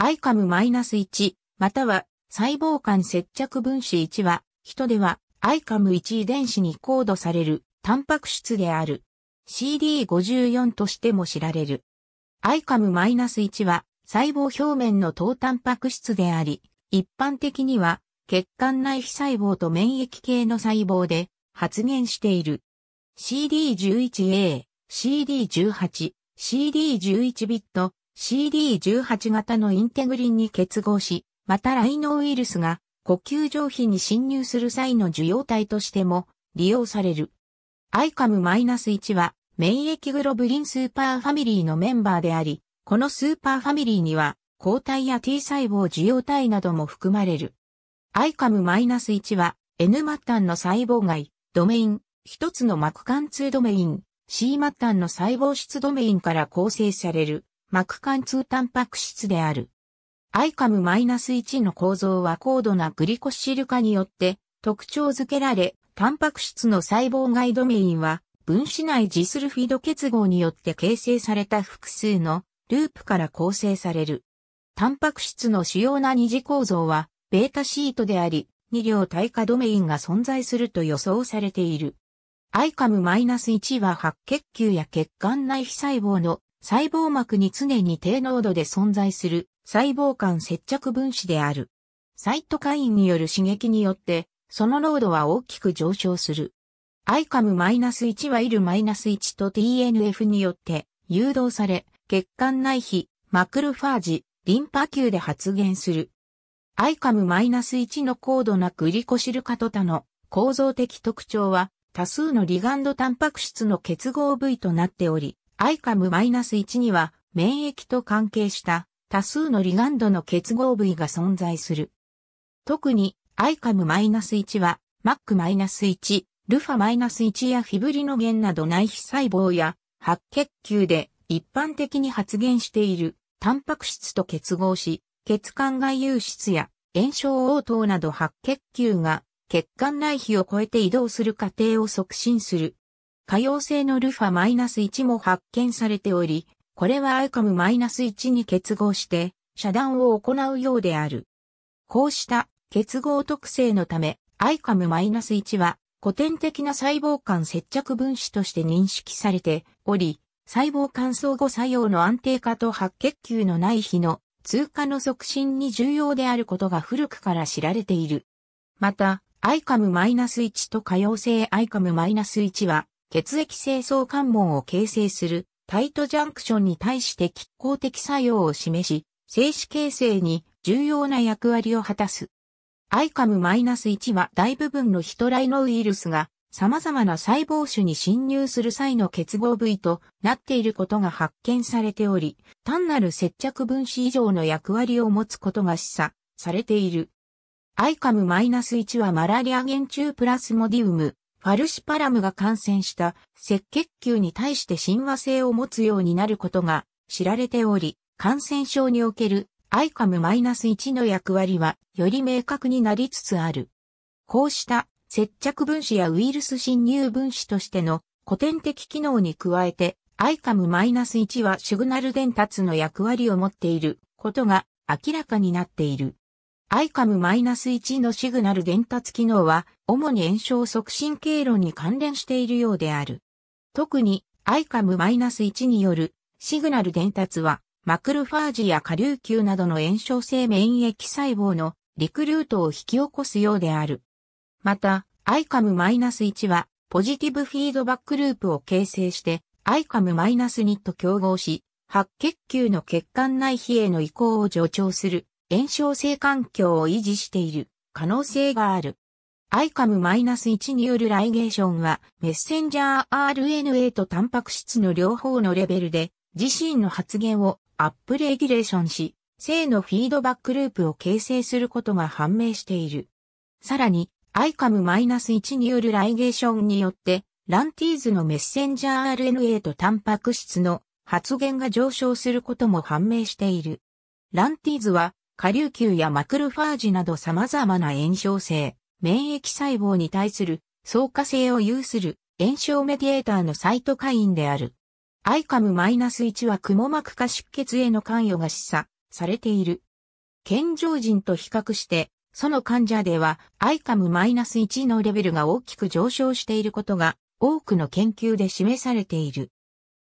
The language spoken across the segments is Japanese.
アイカム -1、または細胞間接着分子1は、人ではアイカム1遺伝子にコードされるタンパク質である CD54 としても知られる。アイカム -1 は細胞表面の糖タンパク質であり、一般的には血管内皮細胞と免疫系の細胞で発現している。CD11A、CD18、CD11 ビット、CD18 型のインテグリンに結合し、またライノウイルスが呼吸上皮に侵入する際の受容体としても利用される。ICAM-1 は免疫グロブリンスーパーファミリーのメンバーであり、このスーパーファミリーには抗体や T 細胞受容体なども含まれる。ICAM-1 は N 末端の細胞外、ドメイン、一つの膜貫通ドメイン、C 末端の細胞質ドメインから構成される膜貫通タンパク質である。アイカム -1 の構造は高度なグリコシル化によって特徴づけられ、タンパク質の細胞外ドメインは分子内ジスルフィド結合によって形成された複数のループから構成される。タンパク質の主要な二次構造はベータシートであり、二両対化ドメインが存在すると予想されている。アイカム -1 は白血球や血管内皮細胞の細胞膜に常に低濃度で存在する細胞間接着分子である。サイトカインによる刺激によって、その濃度は大きく上昇する。ICAM-1 は IL-1 と TNF によって誘導され、血管内皮、マクロファージ、リンパ球で発現する。ICAM-1 の高度なグリコシル化と他の構造的特徴は多数のリガンドタンパク質の結合部位となっており、ICAM-1 には免疫と関係した多数のリガンドの結合部位が存在する。特に ICAM-1 は MAC-1、ルファ -1 やフィブリノゲンなど内皮細胞や白血球で一般的に発現しているタンパク質と結合し、血管外有質や炎症応答など白血球が血管内皮を超えて移動する過程を促進する可用性のルファ -1 も発見されており、これはアイカム -1 に結合して、遮断を行うようである。こうした結合特性のため、アイカム -1 は古典的な細胞間接着分子として認識されており、細胞間相互作用の安定化と白血球のない日の通過の促進に重要であることが古くから知られている。また、アイカム -1 と可用性アイカム -1 は血液清掃関門を形成するタイトジャンクションに対して拮抗的作用を示し、精子形成に重要な役割を果たす。アイカム1は大部分のヒトライノウイルスが様々な細胞種に侵入する際の結合部位となっていることが発見されており、単なる接着分子以上の役割を持つことが示唆されている。アイカム1はマラリア原虫プラスモディウム、ファルシパラムが感染した赤血球に対して親和性を持つようになることが知られており、感染症におけるアイカム -1 の役割はより明確になりつつある。こうした接着分子やウイルス侵入分子としての古典的機能に加えて、アイカム -1 はシグナル伝達の役割を持っていることが明らかになっている。アイカム1のシグナル伝達機能は、主に炎症促進経路に関連しているようである。特にアイカム1によるシグナル伝達は、マクロファージや下流球などの炎症性免疫細胞のリクルートを引き起こすようである。また、アイカム1は、ポジティブフィードバックループを形成して、アイカム2と競合し、白血球の血管内皮への移行を助長する炎症性環境を維持している可能性がある。ICAM-1 によるライゲーションは、メッセンジャー RNA とタンパク質の両方のレベルで、自身の発言をアップレギュレーションし、性のフィードバックループを形成することが判明している。さらに、ICAM-1 によるライゲーションによって、ランティーズのメッセンジャー RNA とタンパク質の発言が上昇することも判明している。ランティーズは下流球やマクロファージなど様々な炎症性、免疫細胞に対する相加性を有する炎症メディエーターのサイトカインである。アイカム -1 はクモ膜下出血への関与が示唆されている。健常人と比較して、その患者ではアイカム -1 のレベルが大きく上昇していることが多くの研究で示されている。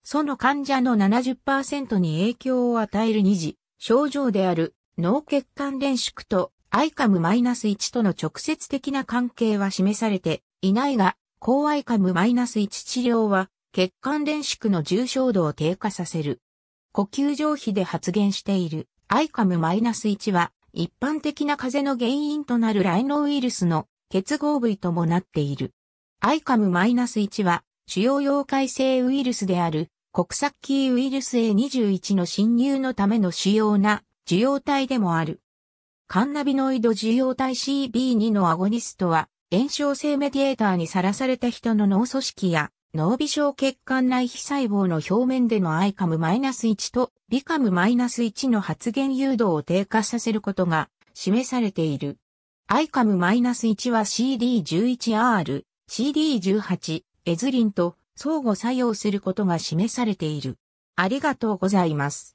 その患者の70%に影響を与える二次症状である脳血管連縮と ICAM-1 との直接的な関係は示されていないが、抗 ICAM-1 治療は血管連縮の重症度を低下させる。呼吸上皮で発現している ICAM-1 は一般的な風邪の原因となるライノウイルスの結合部位ともなっている。ICAM-1 は主要溶解性ウイルスである国策キーウイルス A21 の侵入のための主要な受容体でもある。カンナビノイド受容体 CB2 のアゴニストは、炎症性メディエーターにさらされた人の脳組織や脳微小血管内皮細胞の表面での ICAM-1 と BCAM-1 の発現誘導を低下させることが示されている。ICAM-1 は CD11R、CD18、エズリンと相互作用することが示されている。ありがとうございます。